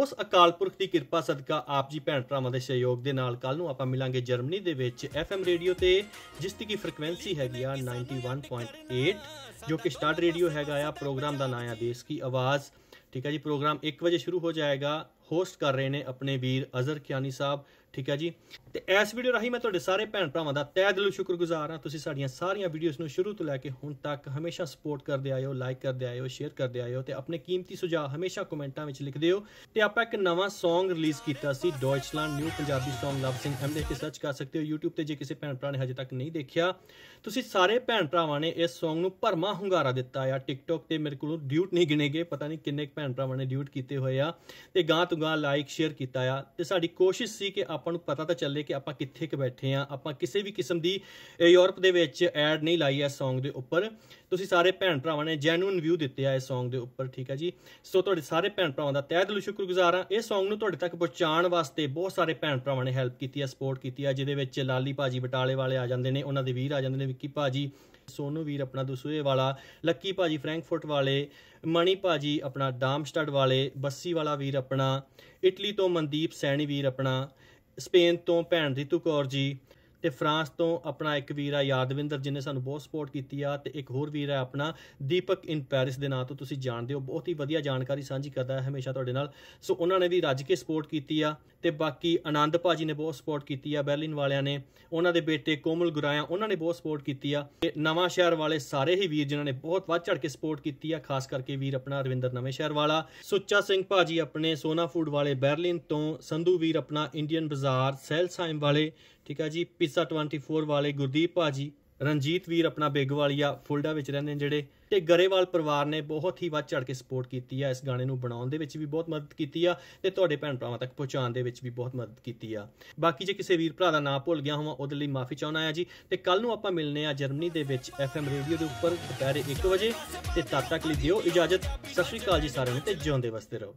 ਉਸ ਅਕਾਲ ਪੁਰਖ ਦੀ ਕਿਰਪਾ ਸਦਕਾ ਆਪ ਜੀ ਭੈਣ ਭਰਾਵਾਂ ਦੇ ਸਹਿਯੋਗ ਦੇ ਨਾਲ ਕੱਲ ਨੂੰ ਆਪਾਂ ਮਿਲਾਂਗੇ ਜਰਮਨੀ ਦੇ ਵਿੱਚ ਐਫਐਮ ਰੇਡੀਓ ਤੇ ਜਿਸ ਦੀ ਕੀ ਫ੍ਰੀਕਵੈਂਸੀ ਹੈਗੀ ਆ 91.8 ਜੋ ਕਿ ਸਟਾਰਟ ਰੇਡੀਓ ਹੈਗਾ ਆ ਪ੍ਰੋਗਰਾਮ ਦਾ ਨਾਮ ਆ ਦੇਸ਼ ਕੀ ਆਵਾਜ਼ ਠੀਕ ਹੈ ਜੀ ਪ੍ਰੋਗਰਾਮ 1 ਵਜੇ ਸ਼ੁਰੂ ਹੋ ਜਾਏਗਾ ਹੋਸਟ ਕਰ ਰਹੇ ਨੇ ਆਪਣੇ ਵੀਰ ਅਜ਼ਰ ਕਿਆਨੀ ਸਾਹਿਬ ਠੀਕ ਹੈ ਜੀ ਤੇ ਇਸ ਵੀਡੀਓ ਰਾਹੀਂ ਮੈਂ ਤੁਹਾਡੇ ਸਾਰੇ ਭੈਣ ਭਰਾਵਾਂ ਦਾ ਤਹਿ ਦਿਲੋਂ ਸ਼ੁਕਰਗੁਜ਼ਾਰ ਹਾਂ ਤੁਸੀਂ ਸਾਡੀਆਂ ਸਾਰੀਆਂ ਵੀਡੀਓਜ਼ ਨੂੰ ਸ਼ੁਰੂ ਤੋਂ ਲੈ ਕੇ ਹੁਣ ਤੱਕ ਹਮੇਸ਼ਾ ਸਪੋਰਟ ਕਰਦੇ ਆਇਓ ਲਾਈਕ ਕਰਦੇ ਆਇਓ ਸ਼ੇਅਰ ਕਰਦੇ ਆਇਓ ਤੇ ਆਪਣੇ ਕੀਮਤੀ ਸੁਝਾਅ ਹਮੇਸ਼ਾ ਕਮੈਂਟਾਂ ਵਿੱਚ ਲਿਖਦੇ ਹੋ ਤੇ ਆਪਾਂ ਇੱਕ ਨਵਾਂ Song ਰਿਲੀਜ਼ ਕੀਤਾ ਸੀ Deutschland new Punjabi Song Love Singh M ਦੇ ਕੇ ਸਰਚ ਕਰ ਸਕਦੇ ਹੋ YouTube ਤੇ ਜੇ ਕਿਸੇ ਭੈਣ ਭਰਾ ਨੇ ਹਜੇ ਤੱਕ ਨਹੀਂ ਦੇਖਿਆ ਤੁਸੀਂ ਸਾਰੇ ਭੈਣ ਭਰਾਵਾਂ ਨੇ ਇਸ Song ਨੂੰ ਭਰਮਾ ਹੁੰਗਾਰਾ ਦਿੱਤਾ ਆ TikTok ਤੇ ਮੇਰੇ ਕੋਲੋਂ ਡਿਊਟ ਨਹੀਂ ਗਿਣੇਗੇ ਪਤਾ ਨਹੀਂ ਕਿੰਨੇ ਭੈਣ ਭਰਾਵਾਂ ਨੇ ਡਿਊਟ ਕੀਤੇ ਹੋਏ ਆ ਤੇ ਗਾਂ ਤੋਂ ਲਗਾ ਲਾਈਕ ਸ਼ੇਅਰ ਕੀਤਾ ਆ ਤੇ ਸਾਡੀ ਕੋਸ਼ਿਸ਼ ਸੀ ਕਿ ਆਪਾਂ ਨੂੰ ਪਤਾ ਤਾਂ ਚੱਲੇ ਕਿ ਆਪਾਂ ਕਿੱਥੇ ਕਿ ਬੈਠੇ ਆ ਆਪਾਂ ਕਿਸੇ ਵੀ ਕਿਸਮ ਦੀ ਯੂਰਪ ਦੇ ਵਿੱਚ ਐਡ ਨਹੀਂ ਲਾਈ ਐ Song ਦੇ ਉੱਪਰ ਤੁਸੀਂ ਸਾਰੇ ਭੈਣ ਭਰਾਵਾਂ ਨੇ ਜੈਨੂਇਨ ਵਿਊ ਦਿੱਤੇ ਆ ਇਸ Song ਦੇ ਉੱਪਰ ਠੀਕ ਆ ਜੀ ਸੋ ਤੁਹਾਡੇ ਸਾਰੇ ਭੈਣ ਭਰਾਵਾਂ ਦਾ ਤਹਿ ਦਿਲੋਂ ਸ਼ੁਕਰਗੁਜ਼ਾਰ ਆ ਇਹ Song ਨੂੰ ਤੁਹਾਡੇ ਤੱਕ ਪਹੁੰਚਾਉਣ ਵਾਸਤੇ ਬਹੁਤ ਸਾਰੇ ਭੈਣ ਭਰਾਵਾਂ ਨੇ ਹੈਲਪ ਕੀਤੀ ਆ ਸਪੋਰਟ ਕੀਤੀ ਆ ਜਿਹਦੇ ਵਿੱਚ ਲਾਲੀ ਭਾਜੀ ਬਟਾਲੇ ਵਾਲੇ ਆ ਜਾਂਦੇ ਨੇ ਉਹਨਾਂ ਦੇ ਵੀਰ ਆ ਜਾਂਦੇ ਨੇ ਵਿੱਕੀ ਭਾਜੀ ਸੋਨੂ ਵੀਰ ਆਪਣਾ ਦਸੂਏ ਵਾਲਾ ਲੱਕੀ ਭਾਜੀ ਫ੍ਰੈਂਕਫਰਟ ਵਾਲੇ ਮਣੀ ਭਾਜੀ ਆਪਣਾ ਡਾਮਸਟਡ ਵਾਲੇ ਬੱਸੀ ਵਾਲਾ ਵੀਰ ਆਪਣਾ ਇਟਲੀ ਤੋਂ ਮਨਦੀਪ ਸੈਣੀ ਵੀਰ ਆਪਣਾ ਸਪੇਨ ਤੋਂ ਭੈਣ ਰਿਤੂ ਕੌਰ ਜੀ ਤੇ ਫਰਾਂਸ ਤੋਂ ਆਪਣਾ ਇੱਕ ਵੀਰ ਆ ਯਾਦਵਿੰਦਰ ਜਿਨੇ ਸਾਨੂੰ ਬਹੁਤ ਸਪੋਰਟ ਕੀਤੀ ਆ ਤੇ ਇੱਕ ਹੋਰ ਵੀਰ ਆ ਆਪਣਾ ਦੀਪਕ ਇਨ ਪੈਰਿਸ ਦੇ ਨਾਂ ਤੋਂ ਤੁਸੀਂ ਜਾਣਦੇ ਹੋ ਬਹੁਤ ਹੀ ਵਧੀਆ ਜਾਣਕਾਰੀ ਸਾਂਝੀ ਕਰਦਾ ਹੈ ਹਮੇਸ਼ਾ ਤੁਹਾਡੇ ਨਾਲ ਸੋ ਉਹਨਾਂ ਨੇ ਵੀ ਰੱਜ ਕੇ ਸਪੋਰਟ ਕੀਤੀ ਆ ਤੇ ਬਾਕੀ ਆਨੰਦ ਭਾਜੀ ਨੇ ਬਹੁਤ ਸਪੋਰਟ ਕੀਤੀ ਆ ਬਰਲਿਨ ਵਾਲਿਆਂ ਨੇ ਉਹਨਾਂ ਦੇ ਬੇਟੇ ਕੋਮਲ ਗੁਰਾਇਆ ਉਹਨਾਂ ਨੇ ਬਹੁਤ ਸਪੋਰਟ ਕੀਤੀ ਆ ਤੇ ਨਵਾਂ ਸ਼ਹਿਰ ਵਾਲੇ ਸਾਰੇ ਹੀ ਵੀਰ ਜਿਨ੍ਹਾਂ ਨੇ ਬਹੁਤ ਵੱਧ ਚੜ ਕੇ ਸਪੋਰਟ ਕੀਤੀ ਆ ਖਾਸ ਕਰਕੇ ਵੀਰ ਆਪਣਾ ਰਵਿੰਦਰ ਨਵੇਂ ਸ਼ਹਿਰ ਵਾਲਾ ਸੁੱਚਾ ਸਿੰਘ ਭਾਜੀ ਆਪਣੇ ਸੋਨਾ ਫੂਡ ਵਾਲੇ ਬਰਲਿਨ ਤੋਂ ਸੰਧੂ ਵੀਰ ਆਪਣਾ ਇੰਡੀਅਨ ਬਾਜ਼ਾਰ ਸੈਲਸਾਈਮ ਵਾਲੇ ਠੀਕ ਆ ਜੀ ਹਿੱਸਾ 24 ਵਾਲੇ ਗੁਰਦੀਪ ਭਾਜੀ ਰਣਜੀਤ ਵੀਰ ਆਪਣਾ ਵਾਲੀਆ ਫੁਲਡਾ ਵਿੱਚ ਰਹਿੰਦੇ ਨੇ ਜਿਹੜੇ ਤੇ ਗਰੇਵਾਲ ਪਰਿਵਾਰ ਨੇ ਬਹੁਤ ਹੀ ਵੱਧ ਚੜ ਕੇ ਸਪੋਰਟ ਕੀਤੀ ਆ ਇਸ ਗਾਣੇ ਨੂੰ ਬਣਾਉਣ ਦੇ ਵਿੱਚ ਵੀ ਬਹੁਤ ਮਦਦ ਕੀਤੀ ਆ ਤੇ ਤੁਹਾਡੇ ਭੈਣ ਭਰਾਵਾਂ ਤੱਕ ਪਹੁੰਚਾਉਣ ਦੇ ਵਿੱਚ ਵੀ ਬਹੁਤ ਮਦਦ ਕੀਤੀ ਆ ਬਾਕੀ ਜੇ ਕਿਸੇ ਵੀਰ ਭਰਾ ਦਾ ਨਾਮ ਭੁੱਲ ਗਿਆ ਹੋਵਾਂ ਉਹਦੇ ਲਈ ਮਾਫੀ ਚਾਹੁੰਦਾ ਆ ਜੀ ਤੇ ਕੱਲ ਨੂੰ ਆਪਾਂ ਮਿਲਨੇ ਆ ਜਰਮਨੀ ਦੇ ਵਿੱਚ ਐਫਐਮ ਰੇਡੀਓ ਦੇ ਉੱਪਰ ਦੁਪਹਿਰੇ 1 ਵਜੇ ਤੇ ਤਦ ਤੱਕ ਲਈ ਦਿਓ ਇਜਾਜ਼ਤ ਸਤਿ ਸ਼੍ਰੀ ਅਕਾਲ ਜੀ ਸਾਰਿਆਂ ਨੂੰ ਤੇ ਜਿਉਂਦੇ ਵਸਦੇ ਰਹੋ